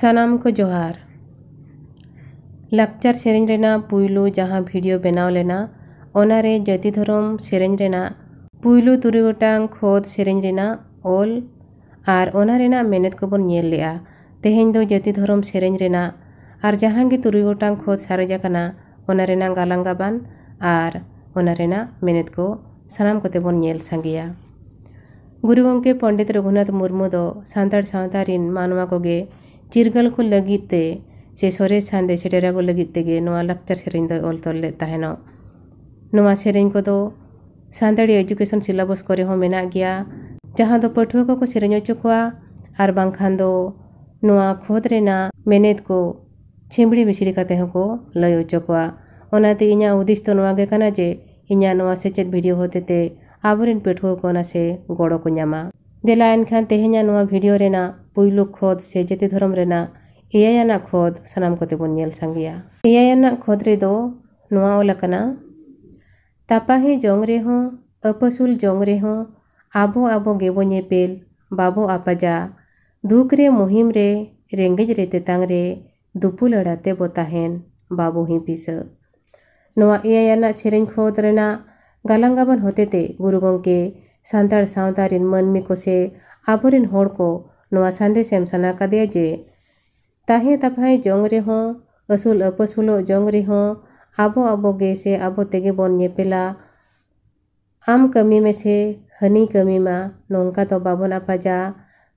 ᱥᱟᱱᱟᱢ ᱠᱚ ᱡᱚᱦᱟᱨ ᱞᱟᱠᱪᱟᱨ ᱥᱮᱨᱮᱧ ᱨᱮᱱᱟᱜ ᱯᱩᱭᱞᱩ ᱡᱟᱦᱟᱸ ᱵᱷᱤᱰᱤᱭᱳ ᱵᱮᱱᱟᱣ ᱞᱮᱱᱟ ᱚᱱᱟᱨᱮ ᱡᱟᱹᱛᱤ ᱫᱷᱚᱨᱚᱢ ᱥᱮᱨᱮᱧ ᱨᱮᱱᱟᱜ ᱯᱩᱭᱞᱩ ᱛᱩᱨᱩᱭ ᱜᱚᱴᱟᱝ ᱠᱷᱚᱛ ᱥᱮᱨᱮᱧ ᱨᱮᱱᱟᱜ ᱚᱞ ᱟᱨ ᱚᱱᱟ ᱨᱮᱱᱟᱜ ᱢᱮᱱᱮᱫ ᱠᱚᱵᱚᱱ ᱧᱮᱞ ᱞᱮᱜᱼᱟ ᱛᱮᱦᱮᱧ ᱫᱚ ᱡᱟᱹᱛᱤ ᱫᱷᱚᱨᱚᱢ ᱥᱮᱨᱮᱧ ᱨᱮᱱᱟᱜ ᱟᱨ ᱡᱟᱦᱟᱸ ᱜᱮ ᱛᱩᱨᱩᱭ ᱜᱚᱴᱟᱝ ᱠᱷᱚᱛ ᱥᱟᱨᱮᱡ ᱟᱠᱟᱱᱟ ᱚᱱᱟ ᱨᱮᱱᱟᱜ ᱜᱟᱞᱟᱝ ᱜᱟᱵᱟᱱ ᱟᱨ ᱚᱱᱟ ᱨᱮᱱᱟᱜ ᱢᱮᱱᱮᱫ ᱠᱚ ᱥᱟᱱᱟᱢ ᱠᱚᱛᱮ ᱵᱚᱱ ᱧᱮᱞ ᱥᱟᱸᱜᱮᱭᱟ ᱜᱩᱨᱩ ᱜᱚᱢᱠᱮ ᱯᱚᱸᱰᱤᱛ ᱨᱚᱜᱷᱩᱱᱟᱛᱷ ᱢᱩᱨᱢᱩ ᱫᱚ ᱥᱟᱱᱛᱟᱲ ᱥᱟᱶᱛᱟ ᱨᱮᱱ ᱢᱟᱱᱣᱟ ᱠᱚᱜᱮ चिरगल को लगते से सर छे सेटेर लगे लाचार से ऑल तल से सानी एजुकेशन सिलेबस गया जहां दो पठुआ को, को से और बाखान खुद मेनेद को छिमड़ी मिशड़ी का लय अचोते इं उदेश जे इन सेचे भिडियो हेते आबरें पठुआ को गड़ो को नामा देला एनखान तेहेना नवा भिडियो रेना पुलो खोद से जेती धर्म रेना खोद सनाम को बोल नेल संगिया एयाना खोद रे जंग नवा जंग तापाही जोंग रे हो आबो आबो गेबो बाबो आपाजा दुख रे मुहिम रे रेंगेज रे तेतांग रे दुपु लड़ाते बोताहेन बाबो ही पिस नवा एयाना छेरेन खोद रेना गालांगाबन गुरु गोंके ᱥᱟᱱᱛᱟᱲ ᱥᱟᱶᱛᱟ ᱨᱮᱱ ᱢᱟᱹᱱᱢᱤ ᱠᱚᱥᱮ ᱟᱵᱚᱨᱮᱱ ᱦᱚᱲ ᱠᱚ ᱱᱚᱣᱟ ᱥᱟᱸᱫᱮᱥ ᱮᱢ ᱥᱟᱱᱟ ᱠᱟᱫᱮᱭᱟ ᱡᱮ ᱛᱟᱦᱮᱸ ᱛᱟᱯᱟᱦᱮ ᱡᱚᱝ ᱨᱮᱦᱚᱸ ᱟᱹᱥᱩᱞ ᱟᱹᱯᱟᱹᱥᱩᱞᱚᱜ ᱡᱚᱝ ᱨᱮᱦᱚᱸ ᱟᱵᱚ ᱟᱵᱚᱜᱮ ᱥᱮ ᱟᱵᱚ ᱛᱮᱜᱮ ᱵᱚᱱ ᱧᱮᱯᱮᱞᱟ ᱟᱢ ᱠᱟᱹᱢᱤ ᱢᱮᱥᱮ ᱦᱟᱹᱱᱤ ᱠᱟᱹᱢᱤ ᱢᱟ ᱱᱚᱝᱠᱟ ᱫᱚ ᱵᱟᱵᱚᱱ ᱟᱯᱟᱡᱟ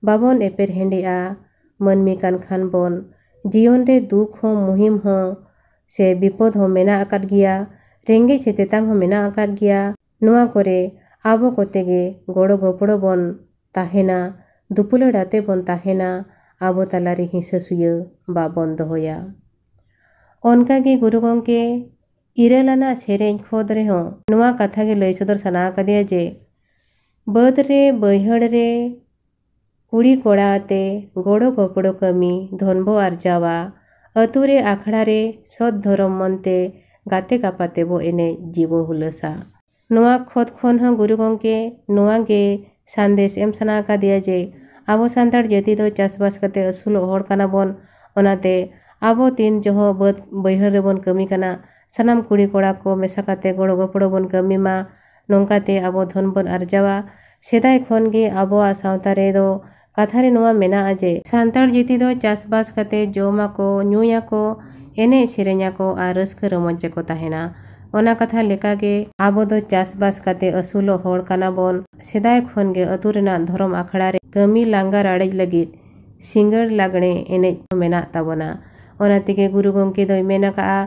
ᱵᱟᱵᱚᱱ ᱮᱯᱮᱨ ᱦᱮᱸᱰᱮᱜᱼᱟ ᱢᱟᱹᱱᱢᱤ ᱠᱟᱱ ᱠᱷᱟᱱ ᱵᱚᱱ ᱡᱤᱭᱚᱱ ᱨᱮ ᱫᱩᱠ ᱦᱚᱸ ᱢᱩᱦᱤᱢ ᱦᱚᱸ ᱥᱮ ᱵᱤᱯᱚᱫ ᱦᱚᱸ ᱢᱮᱱᱟᱜ ᱟᱠᱟᱫ ᱜᱮᱭᱟ ᱨᱮᱸᱜᱮᱡ ᱥᱮ ᱛᱮᱛᱟᱝ ᱦᱚᱸ ᱢᱮᱱᱟᱜ ᱟᱠᱟᱫ ᱜᱮᱭᱟ ᱱᱚᱣᱟ ᱠᱚᱨᱮ ᱟᱵᱚ ᱠᱚᱛᱮᱜᱮ ᱜᱚᱲᱚ ᱜᱚᱯᱚᱲᱚ ᱵᱚᱱ ᱛᱟᱦᱮᱱᱟ ᱫᱩᱯᱩᱞᱟᱹᱲ ᱟᱛᱮ ᱵᱚᱱ ᱛᱟᱦᱮᱱᱟ ᱟᱵᱚ ᱛᱟᱞᱟᱨᱮ ᱦᱤᱸᱥᱟᱹ ᱥᱩᱭᱟᱹ ᱵᱟᱵᱚᱱ ᱫᱚᱦᱚᱭᱟ ᱚᱱᱠᱟᱜᱮ ᱜᱩᱨᱩ ᱜᱚᱢᱠᱮ ᱤᱨᱟᱹᱞ ᱟᱱᱟᱜ ᱥᱮᱨᱮᱧ ᱠᱷᱚᱫ ᱨᱮᱦᱚᱸ ᱱᱚᱣᱟ ᱠᱟᱛᱷᱟ ᱜᱮ ᱞᱟᱹᱭ ᱥᱚᱫᱚᱨ ᱥᱟᱱᱟ ᱟᱠᱟᱫᱮᱭᱟ ᱡᱮ ᱵᱟᱹᱫᱽ ᱨᱮ ᱵᱟᱹᱭᱦᱟᱹᱲ ᱨᱮ ᱠᱩᱲᱤ ᱠᱚᱲᱟ ᱟᱛᱮ ᱜᱚᱲᱚ ᱜᱚᱯᱚᱲᱚ ᱠᱟᱹᱢᱤ ᱫᱷᱚᱱ ᱵᱚ ᱟᱨᱡᱟᱣᱟ ᱟᱛᱳ ᱨᱮ ᱟᱠᱷᱲᱟ ᱨᱮ ᱥᱚᱛ ᱫᱷᱚᱨᱚᱢ ᱢᱚᱱᱛᱮ ᱜᱟᱛᱮ ᱜᱟᱯᱟᱛᱮ ᱵᱚ ᱮᱱᱮᱡ ᱡᱤᱵᱚ ᱦᱩᱞᱟᱹᱥᱟ नवा खत खन गुरु गंके नवा गे सन्देश एम सना का जे अब सानदार जाति चाषबास असूलोनाते अब तीन जह बद बहर कमी का सामान कुड़ी कड़ा को मशा करते गड़ गपड़ बन कमी मा नौकते अब धन बन आर्जावा सेदाय खे अब सातारे कथारे मेना जे सानदार जाति चाषबास जमा को नुया को एने से रमज रेकना ᱚᱱᱟ ᱠᱟᱛᱷᱟ ᱞᱮᱠᱟᱜᱮ ᱟᱵᱚ ᱫᱚ ᱪᱟᱥᱵᱟᱥ ᱠᱟᱛᱮ ᱟᱹᱥᱩᱞᱚᱜ ᱦᱚᱲ ᱠᱟᱱᱟ ᱵᱚᱱ ᱥᱮᱫᱟᱭ ᱠᱷᱚᱱ ᱜᱮ ᱟᱹᱛᱩ ᱨᱮᱱᱟᱜ ᱫᱷᱚᱨᱚᱢ ᱟᱠᱷᱲᱟ ᱨᱮ ᱠᱟᱹᱢᱤ ᱞᱟᱸᱜᱟ ᱨᱟᱲᱮᱡ ᱞᱟᱹᱜᱤᱫ ᱥᱤᱸᱜᱟᱹᱲ ᱞᱟᱜᱽᱲᱮ ᱮᱱᱮᱡ ᱢᱮᱱᱟᱜ ᱛᱟᱵᱚᱱᱟ ᱚᱱᱟ ᱛᱮᱜᱮ ᱜᱩᱨᱩ ᱜᱚᱢᱠᱮ ᱫᱚᱭ ᱢᱮᱱ ᱟᱠᱟᱜᱼᱟ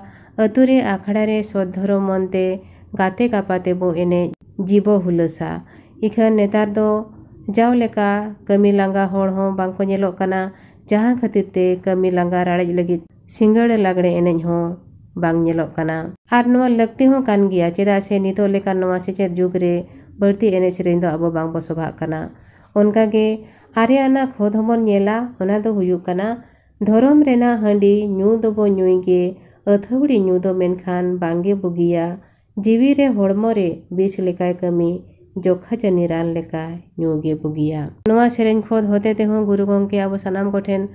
ᱟᱹᱛᱩ ᱨᱮ ᱟᱠᱷᱲᱟ ᱨᱮ ᱥᱚᱫᱷᱚᱨᱚᱢ ᱢᱚᱱᱛᱮ ᱜᱟᱛᱮ ᱜᱟᱯᱟᱛᱮ ᱵᱚ ᱮᱱᱮᱡ ᱡᱤᱵᱚ ᱦᱩᱞᱟᱹᱥᱟ ᱤᱠᱷᱟᱹᱱ ᱱᱮᱛᱟᱨ ᱫᱚ ᱡᱟᱣ ᱞᱮᱠᱟ ᱠᱟᱹᱢᱤ ᱞᱟᱸᱜᱟ ᱦᱚᱲ ᱦᱚᱸ ᱵᱟᱝᱠᱚ ᱧᱮᱞᱚᱜ ᱠᱟᱱᱟ ᱡᱟᱦᱟᱸ ᱠᱷᱟᱹᱛᱤᱨ ᱛᱮ ᱠᱟᱹᱢᱤ ᱞᱟᱸᱜᱟ ᱨᱟᱲᱮᱡ ᱞᱟᱹᱜᱤᱫ ᱥᱤᱸᱜᱟᱹᱲ ᱞᱟᱜᱽᱲᱮ ᱮᱱᱮᱡ ᱦᱚᱸ लाती हों ग चेदा से नित सेचेद जुगरे बड़ती एन से अब बांग बसबा उनका गे आरेना धरम हाँ दबे अथवड़ी मेखान बांगे बुगिया जीवी रे हमे बीस लेकाय कमी जोखा जनी रान लेकाये बुगिया सेन खोद हते गुरु गंके अब सामान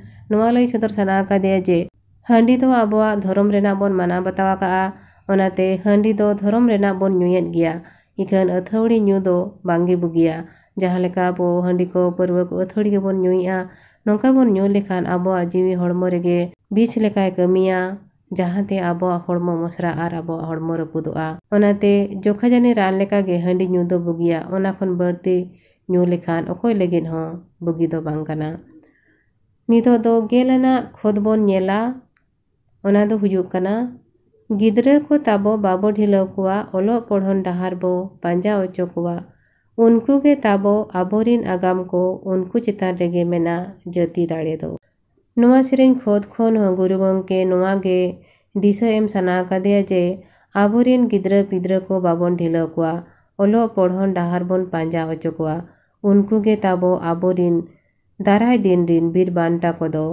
सदर सना जे ᱦᱟᱺᱰᱤ ᱫᱚ ᱟᱵᱚᱣᱟᱜ ᱫᱷᱚᱨᱚᱢ ᱨᱮᱱᱟᱜ ᱵᱚᱱ ᱢᱟᱱᱟᱣ ᱵᱟᱛᱟᱣ ᱟᱠᱟᱜᱼᱟ ᱚᱱᱟᱛᱮ ᱦᱟᱺᱰᱤ ᱫᱚ ᱫᱷᱚᱨᱚᱢ ᱨᱮᱱᱟᱜ ᱵᱚᱱ ᱧᱩᱭᱮᱫ ᱜᱮᱭᱟ ᱮᱱᱠᱷᱟᱱ ᱟᱹᱛᱷᱟᱹᱣᱲᱤ ᱧᱩ ᱫᱚ ᱵᱟᱝᱜᱮ ᱵᱩᱜᱤᱭᱟ ᱡᱟᱦᱟᱸ ᱞᱮᱠᱟ ᱟᱵᱚ ᱦᱟᱺᱰᱤ ᱠᱚ ᱯᱟᱹᱨᱣᱟᱹ ᱠᱚ ᱟᱹᱛᱷᱟᱹᱣᱲᱤ ᱜᱮᱵᱚᱱ ᱧᱩᱭᱮᱜᱼᱟ ᱱᱚᱝᱠᱟ ᱵᱚᱱ ᱧᱩ ᱞᱮᱠᱷᱟᱱ ᱟᱵᱚᱣᱟᱜ ᱡᱤᱣᱤ ᱦᱚᱲᱢᱚ ᱨᱮᱜᱮ ᱵᱤᱥ ᱞᱮᱠᱟᱭ ᱠᱟᱹᱢᱤᱭᱟ ᱡᱟᱦᱟᱸᱛᱮ ᱟᱵᱚᱣᱟᱜ ᱦᱚᱲᱢᱚ ᱢᱚᱥᱨᱟ ᱟᱨ ᱟᱵᱚᱣᱟᱜ ᱦᱚᱲᱢᱚ ᱨᱟᱹᱯᱩᱫᱚᱜᱼᱟ ᱚᱱᱟᱛᱮ ᱡᱚᱠᱷᱟ ᱡᱟᱹᱱᱤ ᱨᱟᱱ ᱞᱮᱠᱟᱜᱮ ᱦᱟᱺᱰᱤ ᱧᱩ ᱫᱚ ᱵᱩᱜᱤᱭᱟ ᱚᱱᱟ ᱠᱷᱚᱱ ᱵᱟᱹᱲᱛᱤ ᱧᱩ ᱞᱮᱠᱷᱟᱱ ᱚᱠᱚᱭ ᱞᱟᱹᱜᱤᱫ ᱦᱚᱸ ᱵᱩᱜᱤ ᱫᱚ ᱵᱟᱝ ᱠᱟᱱᱟ ᱱᱤᱛᱚᱜ ᱫᱚ ᱜᱮᱞ ᱟᱱᱟᱜ ᱠᱷᱚᱛ ᱵᱚᱱ ᱧᱮᱞᱟ ग्र बाब ढिल कोल पढ़न डहार बो पाजा अचो को उनको के तब आबोरीन आगाम को उनको चितान रेगे मेना जति दाड़े दो नवा खोद खन गुरु गंके एम साना का जे आबोरीन गिद्रा पिद्रा को बाबन ढिल कोलग पढ़न डहार बन पाजा अचो को उनको तब आबोरीन दाराय दिन रिन बीर बान्टा को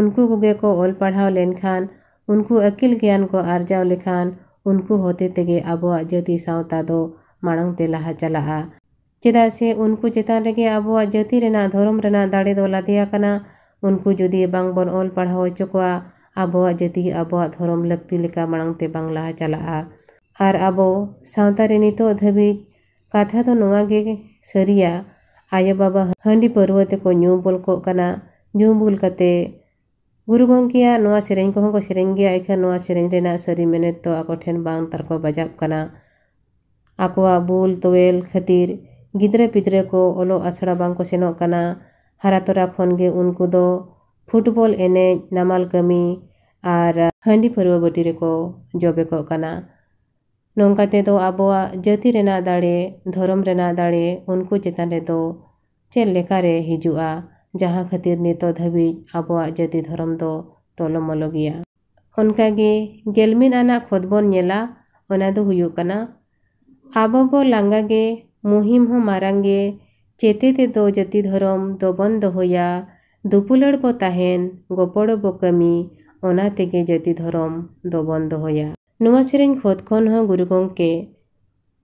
उनको को ऑल पढ़ाव लेन खान ᱩᱱᱠᱩ ᱟᱹᱠᱤᱞ ᱜᱮᱭᱟᱱ ᱠᱚ ᱟᱨᱡᱟᱣ ᱞᱮᱠᱷᱟᱱ ᱩᱱᱠᱩ ᱦᱚᱛᱮ ᱛᱮᱜᱮ ᱟᱵᱚᱣᱟᱜ ᱡᱟᱹᱛᱤ ᱥᱟᱶᱛᱟ ᱫᱚ ᱢᱟᱲᱟᱝ ᱛᱮ ᱞᱟᱦᱟ ᱪᱟᱞᱟᱜᱼᱟ ᱪᱮᱫᱟᱜ ᱥᱮ ᱩᱱᱠᱩ ᱪᱮᱛᱟᱱ ᱨᱮᱜᱮ ᱟᱵᱚᱣᱟᱜ ᱡᱟᱹᱛᱤ ᱨᱮᱱᱟᱜ ᱫᱷᱚᱨᱚᱢ ᱨᱮᱱᱟᱜ ᱫᱟᱲᱮ ᱫᱚ ᱞᱟᱫᱮ ᱟᱠᱟᱱᱟ ᱩᱱᱠᱩ ᱡᱩᱫᱤ ᱵᱟᱝᱵᱚᱱ ᱚᱞ ᱯᱟᱲᱦᱟᱣ ᱦᱚᱪᱚ ᱠᱚᱣᱟ ᱟᱵᱚᱣᱟᱜ ᱡᱟᱹᱛᱤ ᱟᱵᱚᱣᱟᱜ ᱫᱷᱚᱨᱚᱢ ᱞᱟᱹᱠᱛᱤ ᱞᱮᱠᱟ ᱢᱟᱲᱟᱝ ᱛᱮ ᱵᱟᱝ ᱞᱟᱦᱟ ᱪᱟᱞᱟᱜᱼᱟ ᱟᱨ ᱟᱵᱚ ᱥᱟᱶᱛᱟ ᱨᱮ ᱱᱤᱛᱚᱜ ᱫᱷᱟᱹᱵᱤᱡ ᱠᱟᱛᱷᱟ ᱫᱚ ᱱᱚᱣᱟ ᱜᱮ ᱥᱟᱹᱨᱤᱭᱟ ᱟᱭᱳᱼᱵᱟᱵᱟ ᱦᱟᱺᱰᱤ ᱯᱟᱹᱨᱣᱟᱹ ᱛᱮᱠᱚ ᱧᱩ ᱵᱩᱞ ᱠᱚᱜ ᱠᱟᱱᱟ ᱧᱩ ᱵᱩᱞ ᱠᱟᱛᱮ गुरु गमकिया से सेरेंगे आईकर सेरे सरी तो आकोन बांग तारको बजाबना आको बुल तवेल खातिर गिद्रे पिद्रे को अलो आसड़ा बांको सेनोकना हरातरा खनगे उनको फुटबल एने नामाल कमी और हाँ पर्व बटी रेको जबेकना नौकाते अब जाति दाड़े धरम दाड़े उनको चितान चल हजू ᱡᱟᱦᱟᱸ ᱠᱷᱟᱹᱛᱤᱨ ᱱᱤᱛᱚᱜ ᱫᱷᱟᱹᱵᱤᱡ ᱟᱵᱚᱣᱟᱜ ᱡᱟᱹᱛᱤ ᱫᱷᱚᱨᱚᱢ ᱫᱚ ᱴᱚᱞᱚᱢᱚᱞᱚ ᱜᱮᱭᱟ ᱚᱱᱠᱟᱜᱮ ᱜᱮᱞᱢᱤᱫ ᱟᱱᱟᱜ ᱠᱷᱚᱛ ᱵᱚᱱ ᱧᱮᱞᱟ ᱚᱱᱟ ᱫᱚ ᱦᱩᱭᱩᱜ ᱠᱟᱱᱟ ᱟᱵᱚ ᱵᱚ ᱞᱟᱸᱜᱟ ᱜᱮ ᱢᱩᱦᱤᱢ ᱦᱚᱸ ᱢᱟᱨᱟᱝ ᱜᱮ ᱪᱮᱛᱮ ᱛᱮᱫᱚ ᱡᱟᱹᱛᱤ ᱫᱷᱚᱨᱚᱢ ᱫᱚᱵᱚᱱ ᱫᱚᱦᱚᱭᱟ ᱫᱩᱯᱩᱞᱟᱹᱲ ᱵᱚ ᱛᱟᱦᱮᱱ ᱜᱚᱯᱚᱲᱚ ᱵᱚ ᱠᱟᱹᱢᱤ ᱚᱱᱟ ᱛᱮᱜᱮ ᱡᱟᱹᱛᱤ ᱫᱷᱚᱨᱚᱢ ᱫᱚᱵᱚᱱ ᱫᱚᱦᱚᱭᱟ ᱱᱚᱣᱟ ᱥᱮᱨᱮᱧ ᱠᱷᱚᱛ ᱠᱷᱚᱱ ᱦᱚᱸ ᱜᱩᱨᱩ ᱜᱚᱢᱠᱮ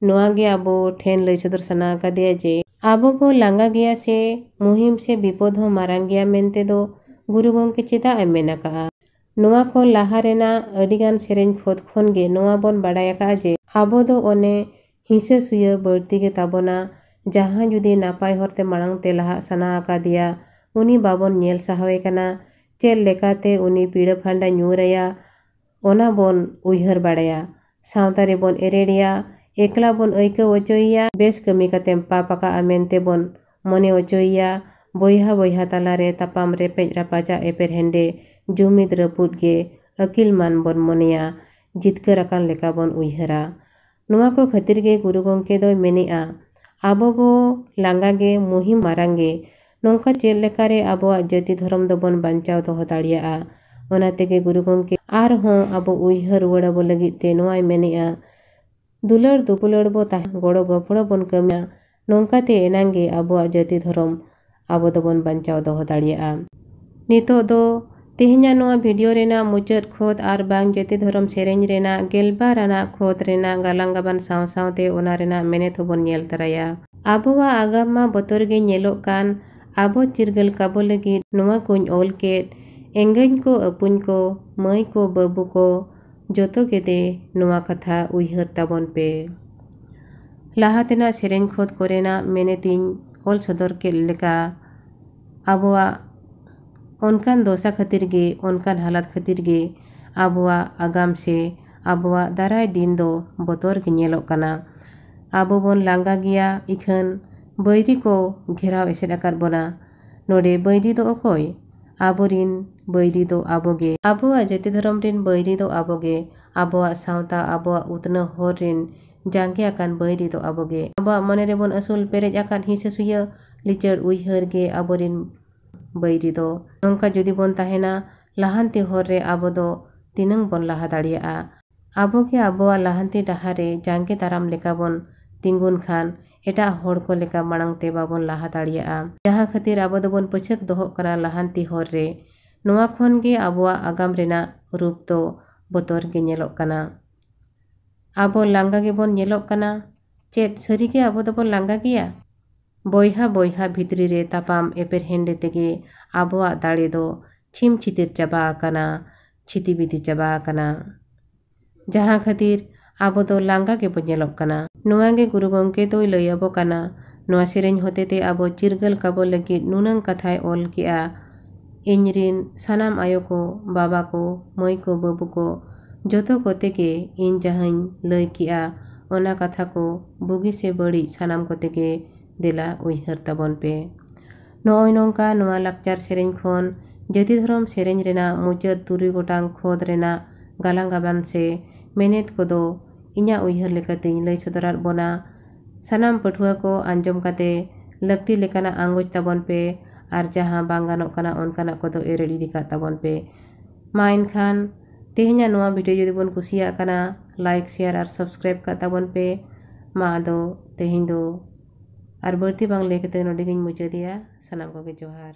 ᱱᱚᱣᱟ ᱜᱮ ᱟᱵᱚ ᱴᱷᱮᱱ ᱞᱟᱹᱭ ᱥᱚᱫᱚᱨ ᱥᱟᱱᱟ ᱟᱠᱟᱫᱮᱭᱟ ᱡᱮ ᱟᱵᱚᱵᱚ ᱞᱟᱸᱜᱟ ᱜᱮᱭᱟ ᱥᱮ ᱢᱩᱦᱤᱢ ᱥᱮ ᱵᱤᱯᱚᱫ ᱦᱚᱸ ᱢᱟᱨᱟᱝ ᱜᱮᱭᱟ ᱢᱮᱱᱛᱮ ᱫᱚ ᱜᱩᱨᱩ ᱜᱚᱢᱠᱮ ᱪᱮᱫᱟᱜ ᱮ ᱢᱮᱱ ᱟᱠᱟᱜᱼᱟ ᱱᱚᱣᱟ ᱠᱚ ᱞᱟᱦᱟ ᱨᱮᱱᱟᱜ ᱟᱹᱰᱤᱜᱟᱱ ᱥᱮᱨᱮᱧ ᱯᱷᱟᱹᱫ ᱠᱷᱚᱱ ᱜᱮ ᱱᱚᱣᱟ ᱵᱚᱱ ᱵᱟᱰᱟᱭ ᱟᱠᱟᱜᱼᱟ ᱡᱮ ᱟᱵᱚ ᱫᱚ ᱚᱱᱮ ᱦᱤᱸᱥᱟᱹ ᱥᱩᱭᱟᱹ ᱵᱟᱹᱲᱛᱤ ᱜᱮ ᱛᱟᱵᱚᱱᱟ ᱡᱟᱦᱟᱸ ᱡᱩᱫᱤ ᱱᱟᱯᱟᱭ ᱦᱚᱨᱛᱮ ᱢᱟᱲᱟᱝ ᱛᱮ ᱞᱟᱦᱟᱜ ᱥᱟᱱᱟ ᱟᱠᱟᱫᱮᱭᱟ ᱩᱱᱤ ᱵᱟᱵᱚᱱ ᱧᱮᱞ ᱥᱟᱦᱟᱣᱮ ᱠᱟᱱᱟ ᱪᱮᱫ ᱞᱮᱠᱟᱛᱮ ᱩᱱᱤ ᱯᱤᱲᱟᱹ ᱯᱷᱟᱸᱰᱟ ᱧᱩᱨᱟᱭᱟ ᱚᱱᱟ ᱵᱚᱱ ᱩᱭᱦᱟᱹᱨ ᱵᱟᱲᱟᱭᱟ ᱥᱟᱶᱛᱟ ᱨᱮᱵᱚᱱ ᱮᱨᱮᱲᱮᱭᱟ एकला बन ओचोया बेस कमी पा पाते बन मने ओचोया बहा बहा तलारे तपाम रापाचा रापाजा एपेरहेंडे जुमीद रपूद गे अकिल मान बन मने जितकरकान बन उहरा नवा को खातिर गुरु गंके मेने अब बो लांगागे मुहिम मारंगे नौका चलकर अब जाति धर्म दबन बचाव दह दाड़ा गुरु गंके अब उहर रुआड़ाबो लगे मेने dulur dupulur botah goro gopuro bon kemia nongka te enangge abu ajati dhorom abu dobon bancau doho nito do tehnya noa video rena mujer khod ar jati dhorom sereng rena gelba rana khod rena galangga ban saun saun rena menet hobon nyel taraya agama botor ge nyelok kan abu cirgel kabo lagi noa kuny enggan ko apun ko mai ko babu ko ᱡᱚᱛᱚ ᱜᱮᱫᱮ ᱱᱚᱣᱟ ᱠᱟᱛᱷᱟ ᱩᱭᱦᱟᱹᱨ ᱛᱟᱵᱚᱱ ᱯᱮ ᱞᱟᱦᱟ ᱛᱮᱱᱟᱜ ᱥᱮᱨᱮᱧ ᱠᱷᱚᱸᱫᱽ ᱠᱚᱨᱮᱱᱟᱜ ᱢᱮᱱᱮᱛᱤᱧ ᱚᱞ ᱥᱚᱫᱚᱨ ᱠᱮᱫ ᱞᱮᱠᱟ ᱟᱵᱚᱣᱟᱜ ᱚᱱᱠᱟᱱ ᱫᱚᱥᱟ ᱠᱷᱟᱹᱛᱤᱨ ᱜᱮ ᱚᱱᱠᱟᱱ ᱦᱟᱞᱟᱛ ᱠᱷᱟᱹᱛᱤᱨ ᱜᱮ ᱟᱵᱚᱣᱟᱜ ᱟᱜᱟᱢ ᱥᱮ ᱟᱵᱚᱣᱟᱜ ᱫᱟᱨᱟᱭ ᱫᱤᱱ ᱫᱚ ᱵᱚᱛᱚᱨ ᱜᱮ ᱧᱮᱞᱚᱜ ᱠᱟᱱᱟ ᱟᱵᱚ ᱵᱚᱱ ᱞᱟᱸᱜᱟ ᱜᱮᱭᱟ ᱤᱠᱷᱟᱹᱱ ᱵᱟᱹᱭᱨᱤ ᱠᱚ ᱜᱷᱮᱨᱟᱣ ᱮᱥᱮᱫ ᱟᱠᱟᱫ ᱵᱚᱱᱟ ᱱᱚᱰᱮ ᱵᱟᱹᱭᱨᱤ ᱫᱚ ᱚᱠᱚᱭ ᱟᱵᱚᱨᱤᱱ ᱵᱟᱹᱭᱨᱤ ᱫᱚ ᱟᱵᱚᱜᱮ ᱟᱵᱚᱣᱟᱜ ᱡᱟᱹᱛᱤ ᱫᱷᱚᱨᱚᱢ ᱨᱮᱱ ᱵᱟᱹᱭᱨᱤ ᱫᱚ ᱟᱵᱚᱜᱮ ᱟᱵᱚᱣᱟᱜ ᱥᱟᱶᱛᱟ ᱟᱵᱚᱣᱟᱜ ᱩᱛᱱᱟᱹᱣ ᱦᱚᱨ ᱨᱮᱱ ᱡᱟᱸᱜᱮ ᱟᱠᱟᱱ ᱵᱟᱹᱭᱨᱤ ᱫᱚ ᱟᱵᱚᱜᱮ ᱟᱵᱚᱣᱟᱜ ᱢᱚᱱᱮ ᱨᱮᱵᱚᱱ ᱟᱹᱥᱩᱞ ᱯᱮᱨᱮᱡ ᱟᱠᱟᱱ ᱦᱤᱥᱟᱹ ᱥᱩᱭᱟᱹ ᱞᱤᱪᱟᱹᱲ ᱩᱭᱦᱟᱹᱨ ᱜᱮ ᱟᱵᱚᱨᱮᱱ ᱵᱟᱹᱭᱨᱤ ᱫᱚ ᱱᱚᱝᱠᱟ ᱡᱩᱫᱤ ᱵᱚᱱ ᱛᱟᱦᱮᱱᱟ ᱞᱟᱦᱟᱱᱛᱤ ᱦᱚᱨ ᱨᱮ ᱟᱵᱚ ᱫᱚ ᱛᱤᱱᱟᱹᱝ ᱵᱚᱱ ᱞᱟᱦᱟ ᱫᱟᱲᱮᱭᱟᱜᱼᱟ ᱟᱵᱚᱜᱮ ᱟᱵᱚᱣᱟᱜ ᱞᱟᱦᱟᱱᱛᱤ ᱰᱟᱦᱟᱨ ᱨᱮ ᱡᱟᱸᱜᱮ ᱫᱟᱨᱟᱢ ᱞᱮᱠᱟ ᱵᱚᱱ ᱛᱤᱸᱜᱩᱱ ᱠᱷᱟᱱ ᱮᱴᱟᱜ ᱦᱚᱲ ᱠᱚ ᱞᱮᱠᱟ ᱢᱟᱲᱟᱝ ᱛᱮ ᱵᱟᱵᱚᱱ ᱞᱟᱦᱟ ᱫᱟᱲᱮᱭᱟᱜᱼᱟ ᱡᱟᱦᱟᱸ ᱠᱷᱟᱹᱛᱤᱨ ᱟᱵᱚ ᱫᱚᱵᱚᱱ ᱯᱟᱹᱪᱷᱟᱹᱠ ᱫᱚᱦᱚᱜ ᱠᱟᱱᱟ ᱞᱟᱦᱟᱱᱛᱤ ᱦᱚᱨ ᱨᱮ ᱱᱚᱣᱟ ᱠᱷᱚᱱᱜᱮ ᱟᱵᱚᱣᱟᱜ ᱟᱜᱟᱢ ᱨᱮᱱᱟᱜ ᱨᱩᱯ ᱫᱚ ᱵᱚᱛᱚᱨ ᱜᱮ ᱧᱮᱞᱚᱜ ᱠᱟᱱᱟ ᱟᱵᱚ ᱞᱟᱸᱜᱟ ᱜᱮᱵᱚᱱ ᱧᱮᱞᱚᱜ ᱠᱟᱱᱟ ᱪᱮᱫ ᱥᱟᱹᱨᱤᱜᱮ ᱟᱵᱚ ᱫᱚᱵᱚᱱ ᱞᱟᱸᱜᱟ ᱜᱮᱭᱟ ᱵᱚᱭᱦᱟ ᱵᱚᱭᱦᱟ ᱵᱷᱤᱛᱨᱤ ᱨᱮ ᱛᱟᱯᱟᱢ ᱮᱯᱮᱨᱦᱮᱸᱰᱮ ᱛᱮᱜᱮ ᱟᱵᱚᱣᱟᱜ ᱫᱟᱲᱮ ᱫᱚ ᱪᱷᱤᱢ ᱪᱷᱤᱛᱤᱨ ᱪᱟᱵᱟ ᱟᱠᱟᱱᱟ ᱪᱷᱤᱛᱤᱵᱤᱛᱤ ᱪᱟᱵᱟ ᱟᱠᱟᱱᱟ ᱡᱟᱦᱟᱸ ᱠᱷᱟᱹᱛᱤᱨ ᱟᱵᱚ ᱫᱚ ᱞᱟᱸᱜᱟ ᱜᱮᱵᱚᱱ ᱧᱮᱞᱚᱜ ᱠᱟᱱᱟ ᱱᱚᱣᱟᱜᱮ ᱜᱩᱨᱩ ᱜᱚᱝᱠᱮ ᱫᱚᱭ ᱞᱟᱹᱭ ᱟᱵᱚ ᱠᱟᱱᱟ ᱱᱚᱣᱟ ᱥᱮᱨᱮᱧ ᱦᱚᱛᱮᱛᱮ ᱟᱵᱚ ᱪᱤᱨᱜᱟᱹᱞ ᱠᱟᱵᱚ ᱞᱟᱹᱜᱤᱫ ᱱᱩᱱᱟᱹᱝ ᱠᱟᱛᱷᱟᱭ ᱚᱞ ᱠᱮᱜᱼᱟ ᱤᱧ ᱨᱮᱱ ᱥᱟᱱᱟᱢ ᱟᱭᱳ ᱠᱚ ᱵᱟᱵᱟ ᱠᱚ ᱢᱟᱹᱭ ᱠᱚ ᱵᱟᱹᱵᱩ ᱠᱚ ᱡᱚᱛᱚ ᱠᱚᱛᱮ ᱜᱮ ᱤᱧ ᱡᱟᱦᱟᱸᱧ ᱞᱟᱹᱭ ᱠᱮᱜᱼᱟ ᱚᱱᱟ ᱠᱟᱛᱷᱟ ᱠᱚ ᱵᱩᱜᱤ ᱥᱮ ᱵᱟᱹᱲᱤᱡ ᱥᱟᱱᱟᱢ ᱠᱚᱛᱮ ᱜᱮ ᱫᱮᱞᱟ ᱩᱭᱦᱟᱹᱨ ᱛᱟᱵᱚᱱ ᱯᱮ ᱱᱚᱜᱼᱚᱭ ᱱᱚᱝᱠᱟ ᱱᱚᱣᱟ ᱞᱟᱠᱪᱟᱨ ᱥᱮᱨᱮᱧ ᱠᱷᱚᱱ ᱡᱟᱹᱛᱤ ᱫᱷᱚᱨᱚᱢ ᱥᱮᱨᱮᱧ ᱨᱮᱱᱟᱜ ᱢᱩᱪᱟᱹᱫ ᱛᱩᱨᱩᱭ ᱜᱚᱴᱟᱝ ᱠᱷᱚᱸᱫᱽ ᱨᱮᱱᱟᱜ ᱜᱟᱞᱟᱝ ᱜᱟᱵᱟᱱ ᱥᱮ ᱢᱮᱱᱮᱫ ᱠᱚᱫᱚ ᱤᱧᱟᱹᱜ ᱩᱭᱦᱟᱹᱨ ᱞᱮᱠᱟᱛᱮᱧ ᱞᱟᱹᱭ ᱥᱚᱫᱚᱨᱟᱫ ᱵᱚᱱᱟ ᱥᱟᱱᱟᱢ ᱯᱟᱹᱴᱷᱩᱣᱟᱹ ᱠᱚ ᱟᱸᱡᱚᱢ ᱠᱟᱛᱮ ᱞᱟᱹᱠᱛᱤ ᱞᱮᱠᱟᱱᱟᱜ ᱟᱸᱜᱚᱪ ᱛᱟᱵᱚᱱ ᱯᱮ ᱟᱨ ᱡᱟᱦᱟᱸ ᱵᱟᱝ ᱜᱟᱱᱚᱜ ᱠᱟᱱᱟ ᱚᱱᱠᱟᱱᱟᱜ ᱠᱚᱫᱚ ᱮᱨᱮᱲ ᱤᱫᱤ ᱠᱟᱜ ᱛᱟᱵᱚᱱ ᱯᱮ ᱢᱟ ᱮᱱᱠᱷᱟᱱ ᱛᱮᱦᱮᱧᱟᱜ ᱱᱚᱣᱟ ᱵᱷᱤᱰᱤᱭᱳ ᱡᱩᱫᱤ ᱵᱚᱱ ᱠᱩᱥᱤᱭᱟᱜ ᱠᱟᱱᱟ ᱞᱟᱭᱤᱠ ᱥᱮᱭᱟᱨ ᱟᱨ ᱥᱟᱵᱥᱠᱨᱟᱭᱤᱵ ᱠᱟᱜ ᱛᱟᱵᱚᱱ ᱯᱮ ᱢᱟ ᱟᱫᱚ ᱛᱮᱦᱮᱧ ᱫᱚ ᱟᱨ ᱵᱟᱹᱲᱛᱤ ᱵᱟᱝ ᱞᱟᱹᱭ ᱠᱟᱛᱮ ᱱᱚᱰᱮ ᱜᱤᱧ ᱢᱩᱪᱟᱹᱫᱮᱭᱟ ᱥᱟᱱᱟᱢ ᱠᱚᱜᱮ ᱡᱚᱦᱟᱨ